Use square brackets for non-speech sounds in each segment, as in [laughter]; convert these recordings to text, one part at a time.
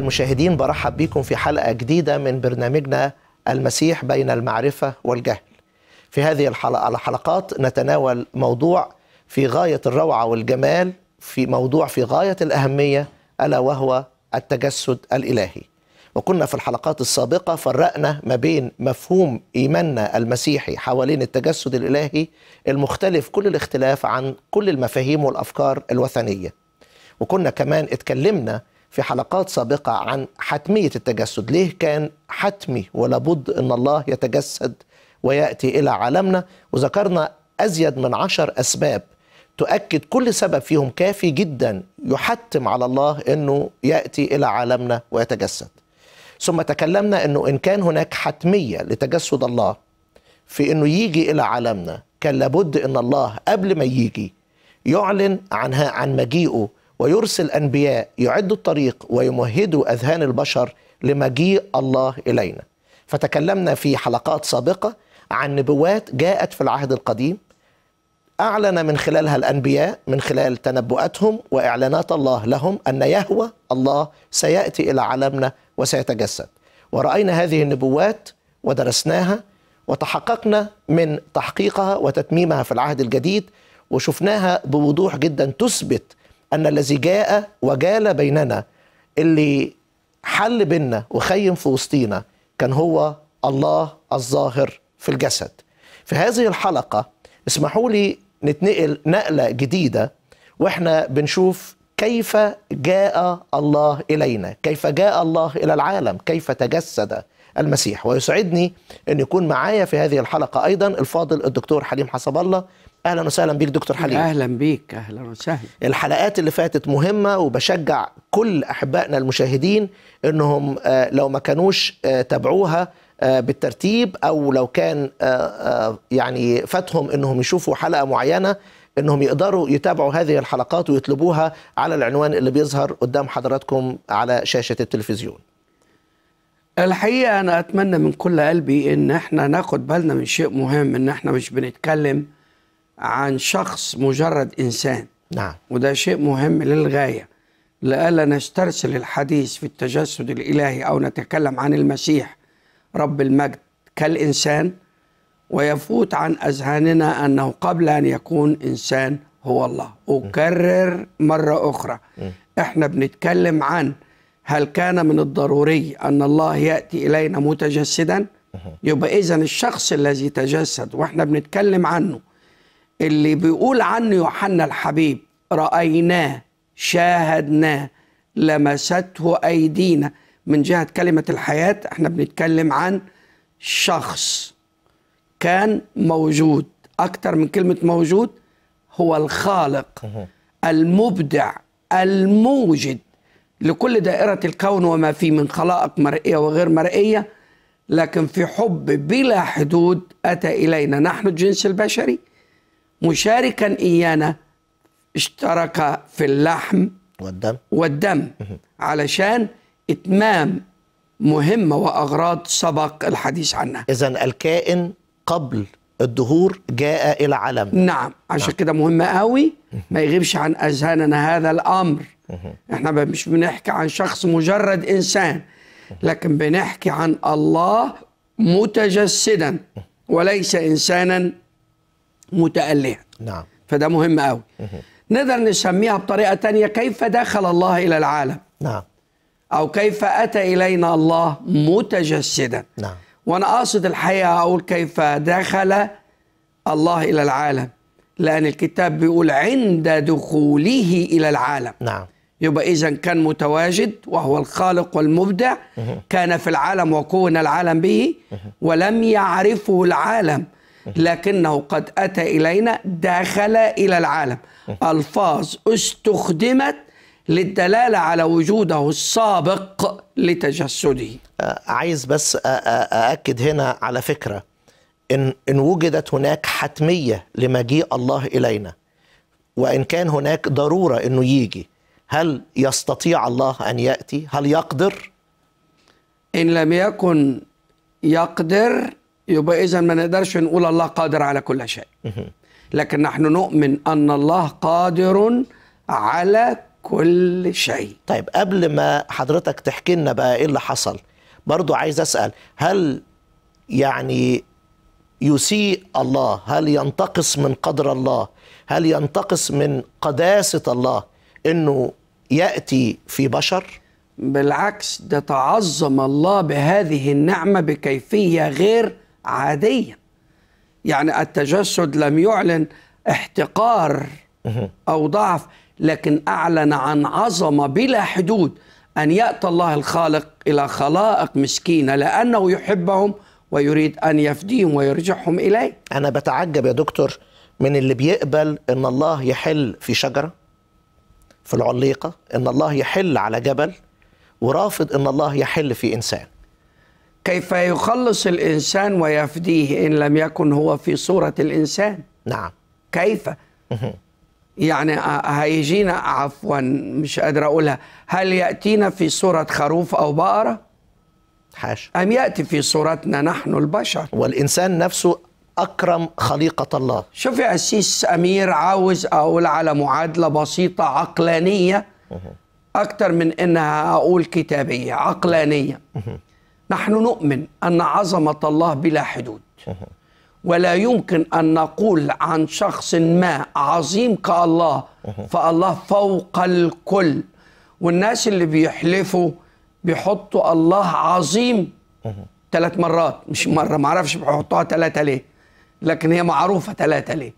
المشاهدين برحب بكم في حلقة جديدة من برنامجنا المسيح بين المعرفة والجهل في هذه الحلقه الحلقات نتناول موضوع في غاية الروعة والجمال في موضوع في غاية الأهمية ألا وهو التجسد الإلهي وكنا في الحلقات السابقة فرقنا ما بين مفهوم إيماننا المسيحي حوالين التجسد الإلهي المختلف كل الاختلاف عن كل المفاهيم والأفكار الوثنية وكنا كمان اتكلمنا في حلقات سابقة عن حتمية التجسد ليه كان حتمي ولابد أن الله يتجسد ويأتي إلى عالمنا وذكرنا أزيد من عشر أسباب تؤكد كل سبب فيهم كافي جدا يحتم على الله أنه يأتي إلى عالمنا ويتجسد ثم تكلمنا أنه إن كان هناك حتمية لتجسد الله في أنه يجي إلى عالمنا كان لابد أن الله قبل ما يجي يعلن عنها عن مجيئه ويرسل أنبياء يعدوا الطريق ويمهدوا أذهان البشر لمجيء الله إلينا فتكلمنا في حلقات سابقة عن نبوات جاءت في العهد القديم أعلن من خلالها الأنبياء من خلال تنبؤاتهم وإعلانات الله لهم أن يهوى الله سيأتي إلى عالمنا وسيتجسد ورأينا هذه النبوات ودرسناها وتحققنا من تحقيقها وتتميمها في العهد الجديد وشفناها بوضوح جدا تثبت أن الذي جاء وجال بيننا اللي حل بيننا وخيم في وسطينا كان هو الله الظاهر في الجسد في هذه الحلقة اسمحوا لي نتنقل نقلة جديدة واحنا بنشوف كيف جاء الله إلينا كيف جاء الله إلى العالم كيف تجسد المسيح ويسعدني أن يكون معايا في هذه الحلقة أيضا الفاضل الدكتور حليم حسب الله اهلا وسهلا بيك دكتور حليم اهلا بيك اهلا وسهلا الحلقات اللي فاتت مهمه وبشجع كل احبائنا المشاهدين انهم آه، لو ما كانوش آه، تابعوها آه، بالترتيب او لو كان يعني فاتهم انهم يشوفوا حلقه معينه انهم يقدروا يتابعوا هذه الحلقات ويطلبوها على العنوان اللي بيظهر قدام حضراتكم على شاشه التلفزيون الحقيقه انا اتمنى من كل قلبي ان احنا ناخد بالنا من شيء مهم ان احنا مش بنتكلم عن شخص مجرد إنسان نعم وده شيء مهم للغاية لألا نسترسل الحديث في التجسد الإلهي أو نتكلم عن المسيح رب المجد كالإنسان ويفوت عن أذهاننا أنه قبل أن يكون إنسان هو الله أكرر مرة أخرى إحنا بنتكلم عن هل كان من الضروري أن الله يأتي إلينا متجسدا يبقى إذا الشخص الذي تجسد وإحنا بنتكلم عنه اللي بيقول عنه يوحنا الحبيب رأيناه شاهدناه لمسته أيدينا من جهة كلمة الحياة احنا بنتكلم عن شخص كان موجود أكتر من كلمة موجود هو الخالق المبدع الموجد لكل دائرة الكون وما فيه من خلائق مرئية وغير مرئية لكن في حب بلا حدود أتى إلينا نحن الجنس البشري مشاركا إيانا اشترك في اللحم والدم والدم علشان إتمام مهمة وأغراض سبق الحديث عنها إذا الكائن قبل الدهور جاء إلى علم نعم عشان نعم. كده مهم قوي ما يغيبش عن أذهاننا هذا الأمر احنا مش بنحكي عن شخص مجرد إنسان لكن بنحكي عن الله متجسدا وليس إنسانا متألهة نعم فده مهم قوي نقدر نسميها بطريقة تانية كيف دخل الله إلى العالم نعم أو كيف أتى إلينا الله متجسدا نعم وأنا أقصد الحقيقة أقول كيف دخل الله إلى العالم لأن الكتاب بيقول عند دخوله إلى العالم نعم يبقى إذا كان متواجد وهو الخالق والمبدع كان في العالم وكون العالم به ولم يعرفه العالم لكنه قد أتى إلينا دخل إلى العالم ألفاظ استخدمت للدلالة على وجوده السابق لتجسده عايز بس أأكد هنا على فكرة إن, إن وجدت هناك حتمية لمجيء الله إلينا وإن كان هناك ضرورة أنه يجي هل يستطيع الله أن يأتي؟ هل يقدر؟ إن لم يكن يقدر يبقى إذا ما نقدرش نقول الله قادر على كل شيء لكن نحن نؤمن أن الله قادر على كل شيء طيب قبل ما حضرتك تحكي لنا بقى إيه اللي حصل برضو عايز أسأل هل يعني يسيء الله هل ينتقص من قدر الله هل ينتقص من قداسة الله أنه يأتي في بشر بالعكس ده تعظم الله بهذه النعمة بكيفية غير عادية يعني التجسد لم يعلن احتقار أو ضعف لكن أعلن عن عظمة بلا حدود أن يأتي الله الخالق إلى خلائق مسكينة لأنه يحبهم ويريد أن يفديهم ويرجعهم إليه أنا بتعجب يا دكتور من اللي بيقبل أن الله يحل في شجرة في العليقة أن الله يحل على جبل ورافض أن الله يحل في إنسان كيف يخلص الإنسان ويفديه إن لم يكن هو في صورة الإنسان نعم كيف يعني هيجينا عفوا مش قادر أقولها هل يأتينا في صورة خروف أو بقرة حاشا أم يأتي في صورتنا نحن البشر والإنسان نفسه أكرم خليقة الله شوف يا أسيس أمير عاوز أقول على معادلة بسيطة عقلانية أكتر من إنها أقول كتابية عقلانية نحن نؤمن أن عظمة الله بلا حدود ولا يمكن أن نقول عن شخص ما عظيم كالله فالله فوق الكل والناس اللي بيحلفوا بيحطوا الله عظيم ثلاث مرات مش مرة معرفش بيحطوها ثلاثة ليه لكن هي معروفة ثلاثة ليه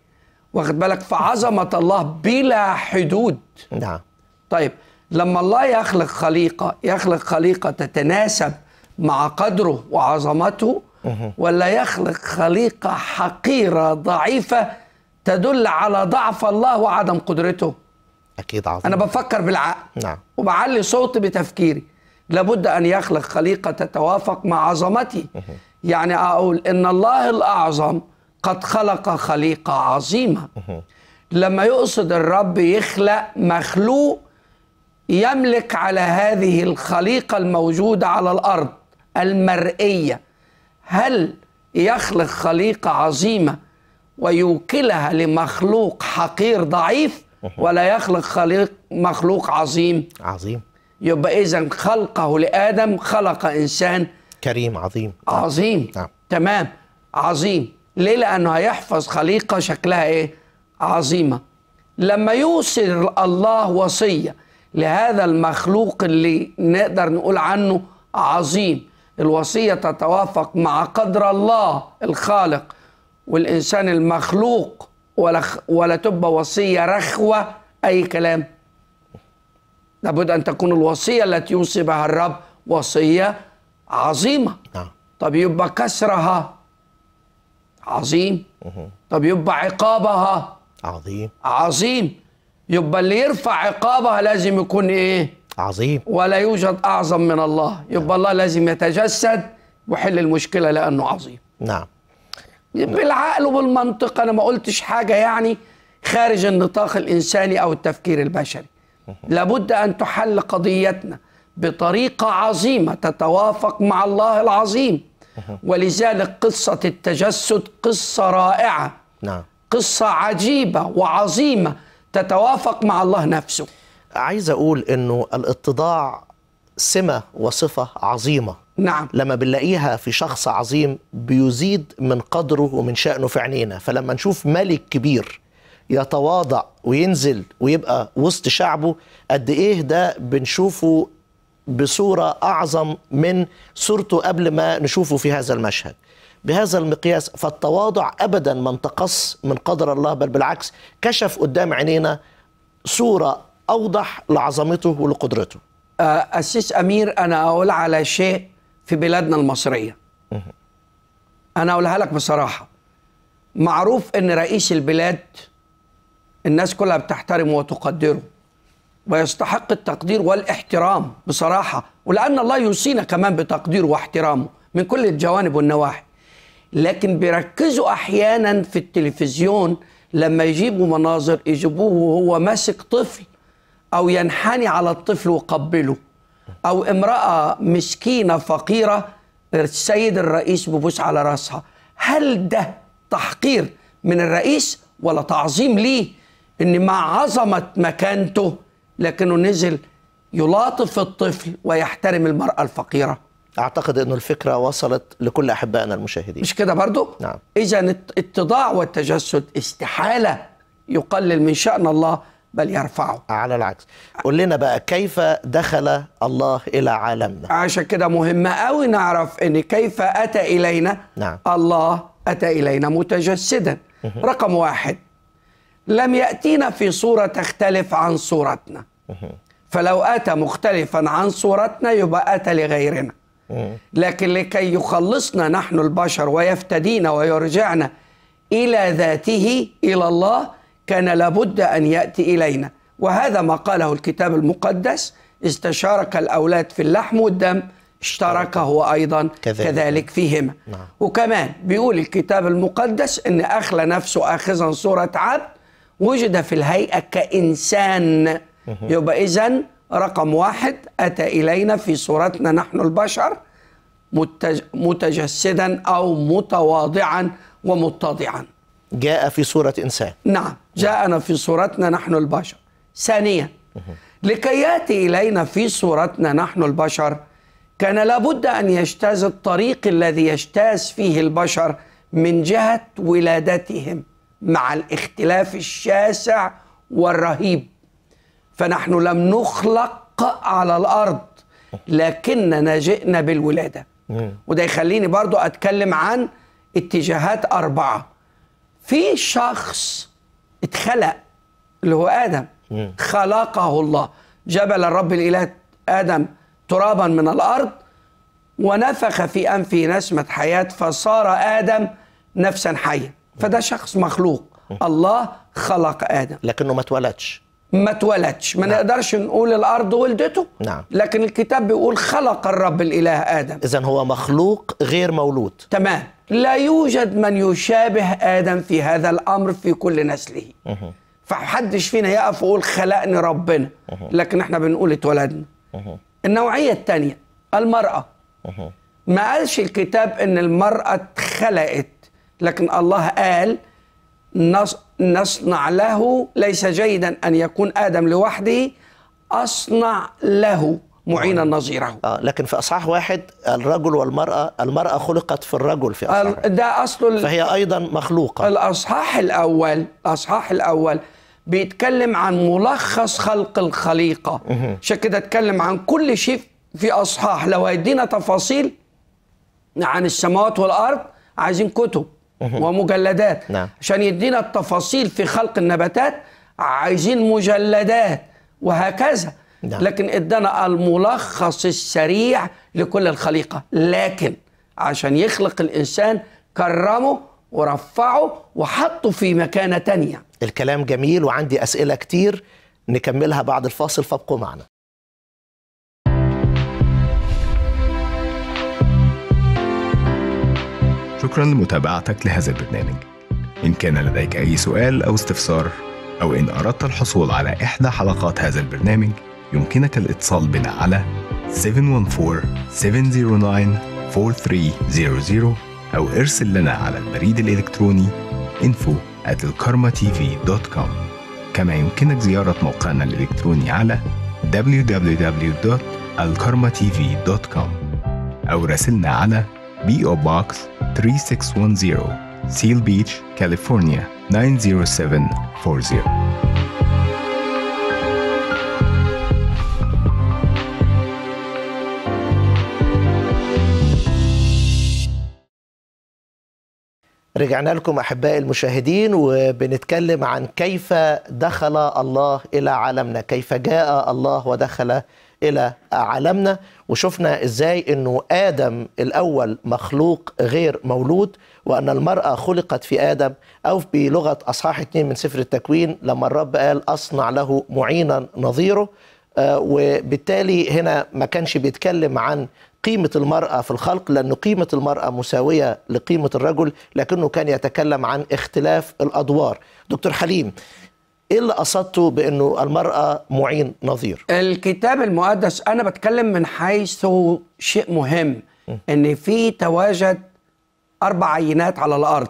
واخد بالك فعظمة الله بلا حدود نعم طيب لما الله يخلق خليقة يخلق خليقة تتناسب مع قدره وعظمته ولا يخلق خليقة حقيرة ضعيفة تدل على ضعف الله وعدم قدرته أكيد عظيم أنا بفكر بالعقل نعم. وبعلي صوتي بتفكيري لابد أن يخلق خليقة تتوافق مع عظمتي يعني أقول إن الله الأعظم قد خلق خليقة عظيمة لما يقصد الرب يخلق مخلوق يملك على هذه الخليقة الموجودة على الأرض المرئيه هل يخلق خليقه عظيمه ويوكلها لمخلوق حقير ضعيف ولا يخلق خليق مخلوق عظيم عظيم يبقى اذا خلقه لادم خلق انسان كريم عظيم عظيم نعم. تمام عظيم ليه لانه هيحفظ خليقه شكلها ايه عظيمه لما يوصل الله وصيه لهذا المخلوق اللي نقدر نقول عنه عظيم الوصية تتوافق مع قدر الله الخالق والإنسان المخلوق ولا, ولا تبقى وصية رخوة أي كلام لابد أن تكون الوصية التي يوصي بها الرب وصية عظيمة نعم. طب يبقى كسرها عظيم طب يبقى عقابها عظيم عظيم يبقى اللي يرفع عقابها لازم يكون ايه عظيم ولا يوجد أعظم من الله يبقى نعم. الله لازم يتجسد وحل المشكلة لأنه عظيم نعم بالعقل وبالمنطق أنا ما قلتش حاجة يعني خارج النطاق الإنساني أو التفكير البشري لابد أن تحل قضيتنا بطريقة عظيمة تتوافق مع الله العظيم ولذلك قصة التجسد قصة رائعة نعم. قصة عجيبة وعظيمة تتوافق مع الله نفسه عايز اقول انه الاتضاع سمه وصفه عظيمه نعم لما بنلاقيها في شخص عظيم بيزيد من قدره ومن شأنه في عينينا فلما نشوف ملك كبير يتواضع وينزل ويبقى وسط شعبه قد ايه ده بنشوفه بصورة أعظم من صورته قبل ما نشوفه في هذا المشهد بهذا المقياس فالتواضع أبدا ما انتقص من قدر الله بل بالعكس كشف قدام عينينا صورة أوضح لعظمته ولقدرته آه، أسيس أمير أنا أقول على شيء في بلادنا المصرية أنا أقولها لك بصراحة معروف أن رئيس البلاد الناس كلها بتحترمه وتقدره ويستحق التقدير والاحترام بصراحة ولأن الله يوصينا كمان بتقديره واحترامه من كل الجوانب والنواحي لكن بيركزوا أحيانا في التلفزيون لما يجيبوا مناظر يجيبوه وهو ماسك طفل أو ينحني على الطفل وقبله أو امرأة مسكينة فقيرة السيد الرئيس ببوس على راسها هل ده تحقير من الرئيس ولا تعظيم ليه ان ما عظمت مكانته لكنه نزل يلاطف الطفل ويحترم المراه الفقيره اعتقد أن الفكره وصلت لكل احبائنا المشاهدين مش كده برضو نعم اذا اتضاع والتجسد استحاله يقلل من شان الله بل يرفعه على العكس قول لنا بقى كيف دخل الله إلى عالمنا عشان كده مهمة قوي نعرف أن كيف أتى إلينا نعم. الله أتى إلينا متجسدا رقم واحد لم يأتينا في صورة تختلف عن صورتنا فلو أتى مختلفا عن صورتنا يبقى أتى لغيرنا لكن لكي يخلصنا نحن البشر ويفتدينا ويرجعنا إلى ذاته إلى الله كان لابد أن يأتي إلينا وهذا ما قاله الكتاب المقدس استشارك الأولاد في اللحم والدم اشترك هو أيضا كذلك, كذلك فيهما نعم. وكمان بيقول الكتاب المقدس أن أخلى نفسه آخذا صورة عبد وجد في الهيئة كإنسان يبقى إذا رقم واحد أتى إلينا في صورتنا نحن البشر متجسدا أو متواضعا ومتضعا جاء في صورة إنسان نعم جاءنا في صورتنا نحن البشر ثانيا لكي يأتي إلينا في صورتنا نحن البشر كان لابد أن يجتاز الطريق الذي يجتاز فيه البشر من جهة ولادتهم مع الاختلاف الشاسع والرهيب فنحن لم نخلق على الأرض لكننا جئنا بالولادة وده يخليني برضو أتكلم عن اتجاهات أربعة في شخص اتخلق اللي هو ادم خلقه الله جبل الرب الاله ادم ترابا من الارض ونفخ في انفه نسمه حياه فصار ادم نفسا حيه فده شخص مخلوق الله خلق ادم لكنه ما اتولدش ما اتولدش ما نعم. نقدرش نقول الارض ولدته نعم. لكن الكتاب بيقول خلق الرب الاله ادم اذا هو مخلوق غير مولود تمام لا يوجد من يشابه ادم في هذا الامر في كل نسله فحدش فينا يقف ويقول خلقني ربنا لكن احنا بنقول اتولدنا النوعيه الثانيه المراه ما قالش الكتاب ان المراه اتخلقت لكن الله قال نص نصنع له ليس جيدا أن يكون آدم لوحده أصنع له معينا نظيره آه لكن في اصحاح واحد الرجل والمراه المراه خلقت في الرجل في اصحاح ده اصل فهي ايضا مخلوقه الاصحاح الاول الاصحاح الاول بيتكلم عن ملخص خلق الخليقه عشان كده اتكلم عن كل شيء في اصحاح لو هيدينا تفاصيل عن السماوات والارض عايزين كتب ومجلدات نعم. عشان يدينا التفاصيل في خلق النباتات عايزين مجلدات وهكذا نعم. لكن ادانا الملخص السريع لكل الخليقه لكن عشان يخلق الانسان كرمه ورفعه وحطه في مكانه تانية الكلام جميل وعندي اسئله كتير نكملها بعد الفاصل فابقوا معنا شكرا لمتابعتك لهذا البرنامج إن كان لديك أي سؤال أو استفسار أو إن أردت الحصول على إحدى حلقات هذا البرنامج يمكنك الاتصال بنا على 714-709-4300 أو ارسل لنا على البريد الإلكتروني info at كما يمكنك زيارة موقعنا الإلكتروني على www.alkarmatv.com أو راسلنا على بي أو 3610 Seal Beach, California 90740 رجعنا لكم احبائي المشاهدين وبنتكلم عن كيف دخل الله الى عالمنا، كيف جاء الله ودخل الى عالمنا وشفنا ازاي انه ادم الاول مخلوق غير مولود وان المراه خلقت في ادم او بلغه اصحاح 2 من سفر التكوين لما الرب قال اصنع له معينا نظيره آه، وبالتالي هنا ما كانش بيتكلم عن قيمة المرأة في الخلق لأن قيمة المرأة مساوية لقيمة الرجل لكنه كان يتكلم عن اختلاف الأدوار دكتور حليم ايه اللي قصدته بانه المراه معين نظير الكتاب المقدس انا بتكلم من حيث شيء مهم ان في تواجد اربع عينات على الارض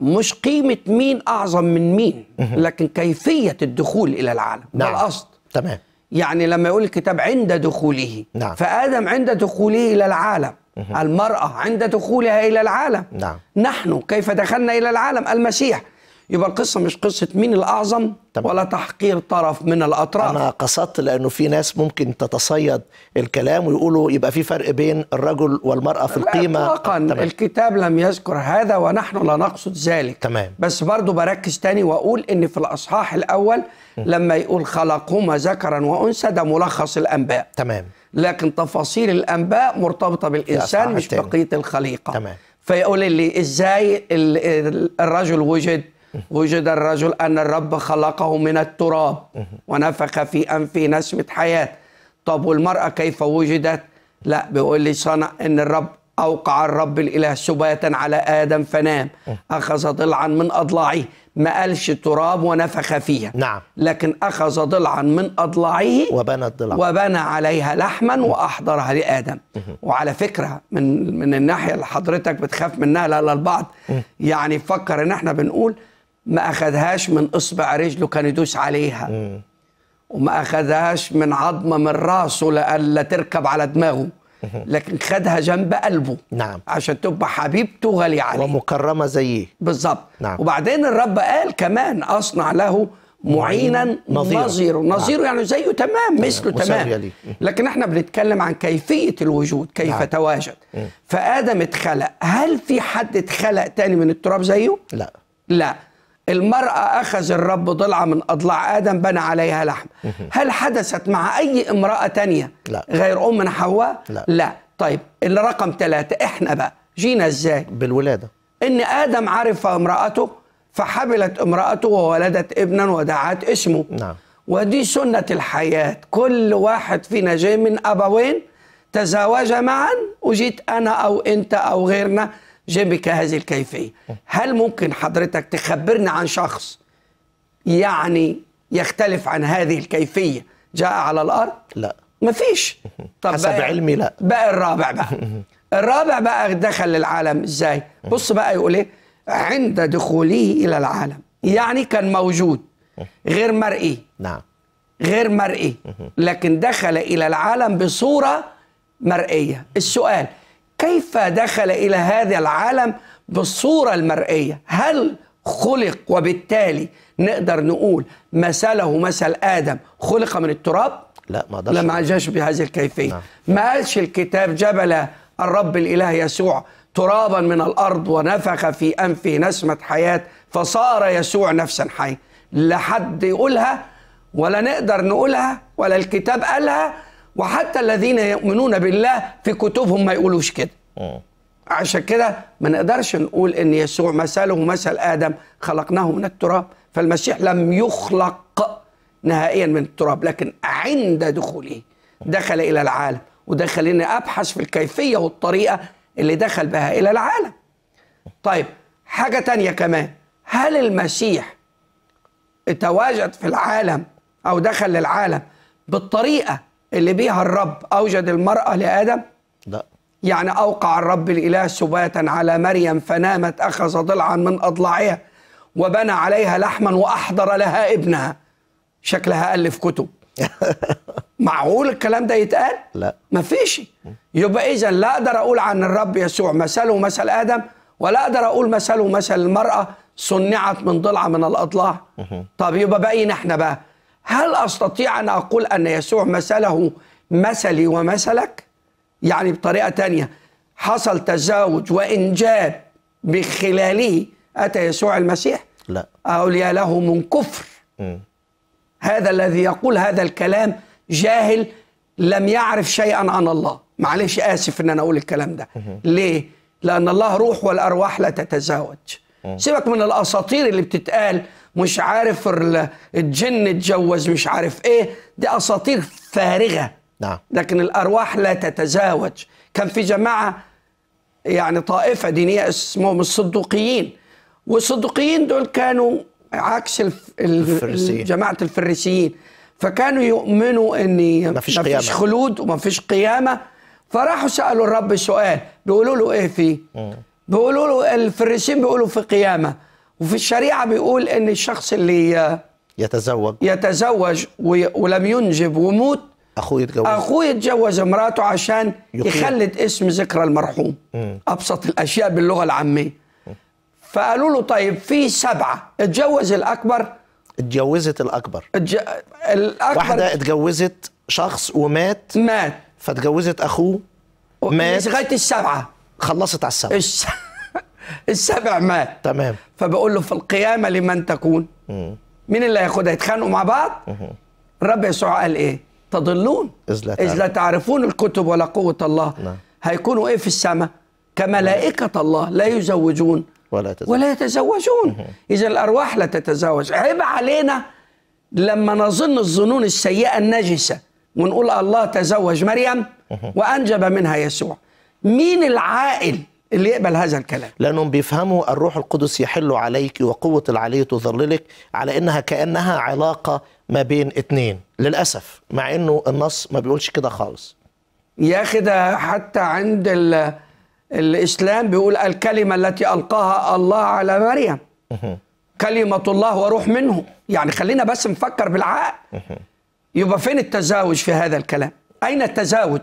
مش قيمه مين اعظم من مين لكن كيفيه الدخول الى العالم نعم. ده القصد تمام يعني لما يقول الكتاب عند دخوله نعم. فادم عند دخوله الى العالم المراه عند دخولها الى العالم نعم. نحن كيف دخلنا الى العالم المسيح يبقى القصه مش قصه مين الاعظم طبعا. ولا تحقير طرف من الاطراف انا قصدت لانه في ناس ممكن تتصيد الكلام ويقولوا يبقى في فرق بين الرجل والمراه في القيمه اطلاقا الكتاب لم يذكر هذا ونحن لا نقصد ذلك تمام بس برضو بركز تاني واقول ان في الاصحاح الاول لما يقول خلقهما ذكرا وانثى ده ملخص الانباء تمام لكن تفاصيل الانباء مرتبطه بالانسان مش بقيه الخليقه تمام فيقول لي ازاي الرجل وجد وجد الرجل أن الرب خلقه من التراب ونفخ في أنفه نسمة حياة طب والمرأة كيف وجدت لا بيقول لي صنع أن الرب أوقع الرب الإله سباتا على آدم فنام أخذ ضلعا من أضلاعه ما قالش تراب ونفخ فيها نعم لكن أخذ ضلعا من أضلاعه وبنى الضلع وبنى عليها لحما وأحضرها لآدم وعلى فكرة من من الناحية اللي حضرتك بتخاف منها لا للبعض يعني فكر إن إحنا بنقول ما أخذهاش من إصبع رجله كان يدوس عليها م. وما أخذهاش من عظمة من راسه لألا تركب على دماغه لكن خدها جنب قلبه نعم عشان تبقى حبيبته غالية عليه ومكرمة زيه بالظبط نعم. وبعدين الرب قال كمان أصنع له معينا نظيره نظيره, نعم. نظيره يعني زيه تمام نعم. مثله تمام لكن احنا بنتكلم عن كيفيه الوجود كيف نعم. تواجد فادم اتخلق هل في حد اتخلق تاني من التراب زيه لا لا المرأة أخذ الرب ضلعة من أضلاع آدم بنى عليها لحم هل حدثت مع أي امرأة تانية لا. غير أم حواء لا. لا طيب الرقم ثلاثة إحنا بقى جينا إزاي بالولادة إن آدم عرف امرأته فحبلت امرأته وولدت ابنا ودعت اسمه نعم. ودي سنة الحياة كل واحد فينا جاي من أبوين تزاوج معا وجيت أنا أو أنت أو غيرنا جيبك هذه الكيفية هل ممكن حضرتك تخبرنا عن شخص يعني يختلف عن هذه الكيفية جاء على الأرض؟ لا مفيش طب حسب بقى علمي لا بقى الرابع بقى [laughs] الرابع بقى دخل للعالم ازاي بص بقى يقول ايه عند دخوله الى العالم يعني كان موجود غير مرئي نعم غير مرئي لكن دخل الى العالم بصوره مرئيه السؤال كيف دخل الى هذا العالم بالصوره المرئيه هل خلق وبالتالي نقدر نقول مثله مثل ادم خلق من التراب لا ما لا ما جاش بهذه الكيفيه نعم. ما قالش الكتاب جبل الرب الاله يسوع ترابا من الارض ونفخ في انفه نسمه حياه فصار يسوع نفسا حي، لا حد يقولها ولا نقدر نقولها ولا الكتاب قالها وحتى الذين يؤمنون بالله في كتبهم ما يقولوش كده عشان كده ما نقدرش نقول ان يسوع مثله مثل ادم خلقناه من التراب فالمسيح لم يخلق نهائيا من التراب لكن عند دخوله دخل الى العالم وده خليني ابحث في الكيفيه والطريقه اللي دخل بها الى العالم طيب حاجه تانية كمان هل المسيح تواجد في العالم او دخل للعالم بالطريقه اللي بيها الرب أوجد المرأة لآدم لا يعني أوقع الرب الإله سباتا على مريم فنامت أخذ ضلعا من أضلاعها وبنى عليها لحما وأحضر لها ابنها شكلها ألف كتب [laughs] معقول الكلام ده يتقال؟ لا مفيش يبقى إذا لا أقدر أقول عن الرب يسوع مثله مثل آدم ولا أقدر أقول مثله مثل المرأة صنعت من ضلع من الأضلاع طب يبقى بقينا إحنا بقى هل أستطيع أن أقول أن يسوع مثله مثلي ومثلك؟ يعني بطريقة تانية حصل تزاوج وإنجاب بخلاله أتى يسوع المسيح؟ لا اقول يا له من كفر م. هذا الذي يقول هذا الكلام جاهل لم يعرف شيئا عن الله معلش آسف أن أنا أقول الكلام ده ليه؟ لأن الله روح والأرواح لا تتزاوج سيبك من الأساطير اللي بتتقال مش عارف الجن اتجوز مش عارف ايه دي اساطير فارغه نعم لكن الارواح لا تتزاوج كان في جماعه يعني طائفه دينيه اسمهم الصدوقيين والصدوقيين دول كانوا عكس الفريسيين. جماعه الفريسيين فكانوا يؤمنوا ان مفيش, مفيش قيامة. خلود ومفيش قيامه فراحوا سالوا الرب سؤال بيقولوا له ايه فيه بيقولوا له الفريسيين بيقولوا في قيامه وفي الشريعة بيقول ان الشخص اللي آه، يتزوج يتزوج ولم ينجب وموت اخوه يتجوز اخوه يتجوز مراته عشان يخلد اسم ذكرى المرحوم م. ابسط الاشياء باللغه العاميه فقالوا له طيب في سبعه اتجوز الاكبر اتجوزت الاكبر اتج... الاكبر واحده اتجوزت شخص ومات مات فاتجوزت اخوه مات لغايه السبعه خلصت على السبعه السبع مات تمام فبقول له في القيامه لمن تكون مين اللي هياخدها يتخانقوا مع بعض الرب يسوع قال ايه تضلون إذ لا, إذ لا تعرفون الكتب ولا قوة الله نعم. هيكونوا إيه في السماء كملائكة الله لا يزوجون ولا, يتزوجون, ولا يتزوجون إذا الأرواح لا تتزوج عيب علينا لما نظن الظنون السيئة النجسة ونقول الله تزوج مريم وأنجب منها يسوع مين العاقل اللي يقبل هذا الكلام لأنهم بيفهموا الروح القدس يحل عليك وقوة العلي تظللك على إنها كأنها علاقة ما بين اثنين للأسف مع إنه النص ما بيقولش كده خالص يا أخي ده حتى عند ال الإسلام بيقول الكلمة التي ألقاها الله على مريم كلمة الله وروح منه يعني خلينا بس نفكر بالعقل يبقى فين التزاوج في هذا الكلام أين التزاوج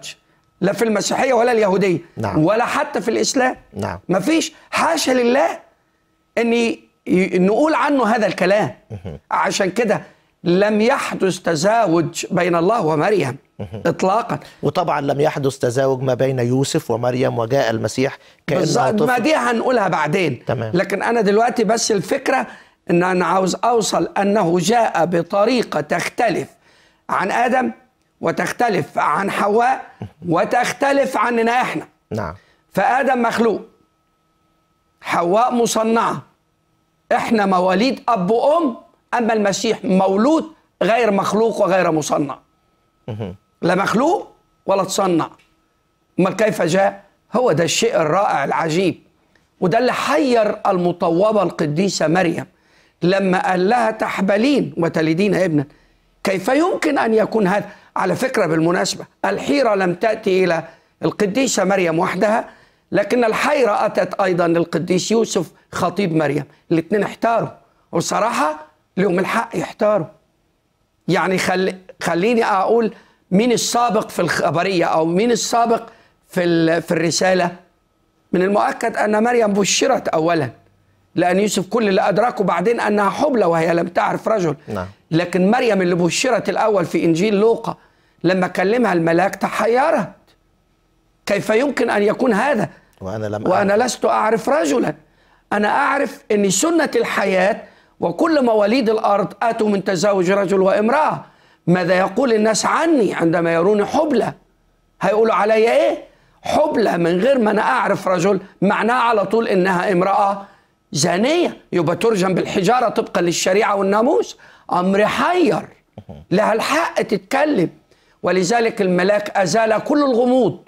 لا في المسيحيه ولا اليهوديه نعم. ولا حتى في الاسلام نعم. مفيش حاشا لله ان نقول عنه هذا الكلام عشان كده لم يحدث تزاوج بين الله ومريم اطلاقا وطبعا لم يحدث تزاوج ما بين يوسف ومريم وجاء المسيح كانه ما دي هنقولها بعدين تمام. لكن انا دلوقتي بس الفكره ان انا عاوز اوصل انه جاء بطريقه تختلف عن ادم وتختلف عن حواء وتختلف عننا احنا نعم فادم مخلوق حواء مصنعه احنا مواليد اب وام اما المسيح مولود غير مخلوق وغير مصنع لا مخلوق ولا تصنع امال كيف جاء هو ده الشيء الرائع العجيب وده اللي حير المطوبه القديسه مريم لما قال لها تحبلين وتلدين ابنا كيف يمكن ان يكون هذا على فكرة بالمناسبة الحيرة لم تأتي إلى القديسة مريم وحدها لكن الحيرة أتت أيضا للقديس يوسف خطيب مريم الاثنين احتاروا وصراحة لهم الحق يحتاروا يعني خل... خليني أقول مين السابق في الخبرية أو مين السابق في, ال... في الرسالة من المؤكد أن مريم بشرت أولا لأن يوسف كل اللي أدركه بعدين أنها حبلى وهي لم تعرف رجل نعم. لكن مريم اللي بشرت الأول في إنجيل لوقا لما كلمها الملاك تحيرت كيف يمكن أن يكون هذا وأنا, لم وأنا أعرف. لست أعرف رجلا أنا أعرف أن سنة الحياة وكل مواليد الأرض أتوا من تزاوج رجل وامرأة ماذا يقول الناس عني عندما يروني حبلة هيقولوا علي إيه حبلة من غير ما أنا أعرف رجل معناه على طول إنها امرأة زانية يبقى ترجم بالحجارة طبقا للشريعة والناموس أمر حير لها الحق تتكلم ولذلك الملاك أزال كل الغموض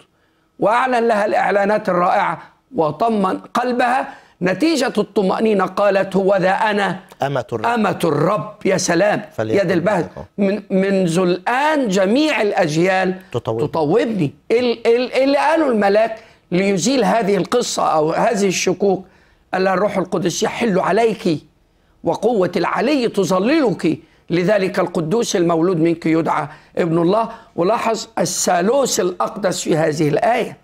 وأعلن لها الإعلانات الرائعة وطمن قلبها نتيجة الطمأنينة قالت هو ذا أنا أمة الرب, أمة الرب يا سلام يد البهد من منذ الآن جميع الأجيال تطوبني, تطوبني إيه اللي قاله الملاك ليزيل هذه القصة أو هذه الشكوك ألا الروح القدس يحل عليك وقوة العلي تظللك لذلك القدوس المولود منك يدعى ابن الله ولاحظ الثالوث الأقدس في هذه الآية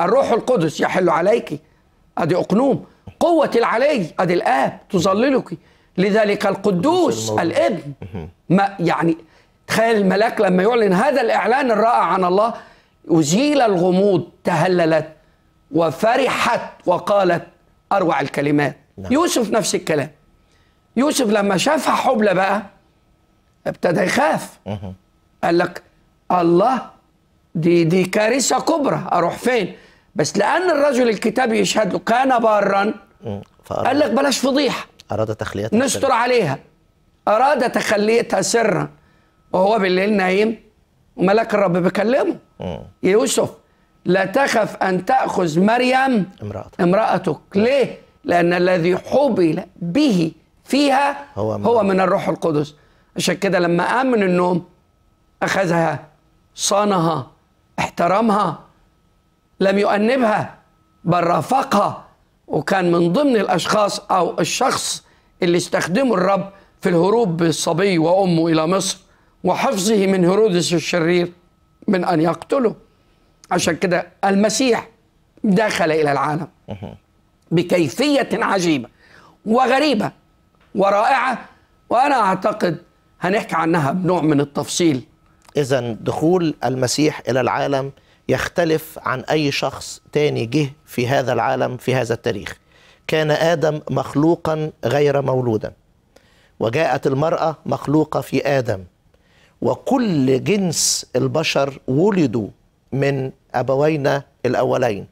الروح القدس يحل عليك أدي أقنوم قوة العلي أدي الآب تظللك لذلك القدوس الابن ما يعني تخيل الملاك لما يعلن هذا الإعلان الرائع عن الله أزيل الغموض تهللت وفرحت وقالت أروع الكلمات نعم. يوسف نفس الكلام يوسف لما شاف حبلة بقى ابتدى يخاف قال لك الله دي دي كارثه كبرى اروح فين بس لان الرجل الكتابي يشهد له كان بارا قال لك بلاش فضيحه اراد تخليتها نستر سر. عليها اراد تخليتها سرا وهو بالليل نايم وملاك الرب بيكلمه يوسف لا تخف ان تاخذ مريم امرأتك, امرأتك. ليه لان الذي حبل به فيها هو, هو من الروح القدس عشان كده لما قام من النوم أخذها صانها احترمها لم يؤنبها بل رافقها وكان من ضمن الأشخاص أو الشخص اللي استخدمه الرب في الهروب بالصبي وأمه إلى مصر وحفظه من هيرودس الشرير من أن يقتله عشان كده المسيح دخل إلى العالم بكيفية عجيبة وغريبة ورائعة وأنا أعتقد هنحكي عنها بنوع من التفصيل إذا دخول المسيح إلى العالم يختلف عن أي شخص تاني جه في هذا العالم في هذا التاريخ كان آدم مخلوقا غير مولودا وجاءت المرأة مخلوقة في آدم وكل جنس البشر ولدوا من أبوينا الأولين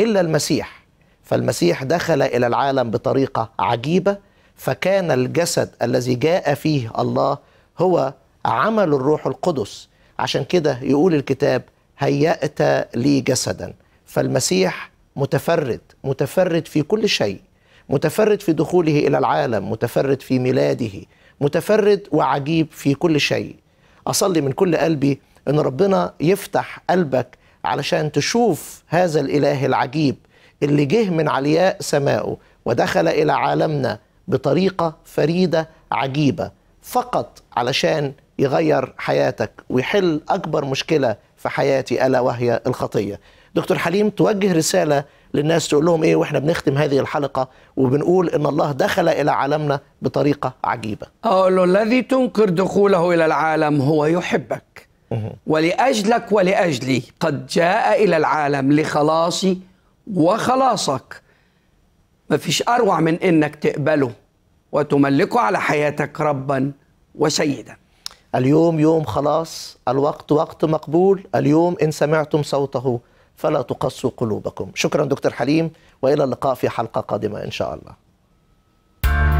إلا المسيح فالمسيح دخل إلى العالم بطريقة عجيبة فكان الجسد الذي جاء فيه الله هو عمل الروح القدس عشان كده يقول الكتاب هيأت لي جسدا فالمسيح متفرد متفرد في كل شيء متفرد في دخوله إلى العالم متفرد في ميلاده متفرد وعجيب في كل شيء أصلي من كل قلبي أن ربنا يفتح قلبك علشان تشوف هذا الإله العجيب اللي جه من علياء سماؤه ودخل إلى عالمنا بطريقه فريده عجيبه فقط علشان يغير حياتك ويحل اكبر مشكله في حياتي الا وهي الخطيه. دكتور حليم توجه رساله للناس تقول لهم ايه واحنا بنختم هذه الحلقه وبنقول ان الله دخل الى عالمنا بطريقه عجيبه. اقول له الذي تنكر دخوله الى العالم هو يحبك ولاجلك ولاجلي قد جاء الى العالم لخلاصي وخلاصك. ما فيش أروع من إنك تقبله وتملكه على حياتك ربا وسيدا اليوم يوم خلاص الوقت وقت مقبول اليوم إن سمعتم صوته فلا تقسوا قلوبكم شكرا دكتور حليم وإلى اللقاء في حلقة قادمة إن شاء الله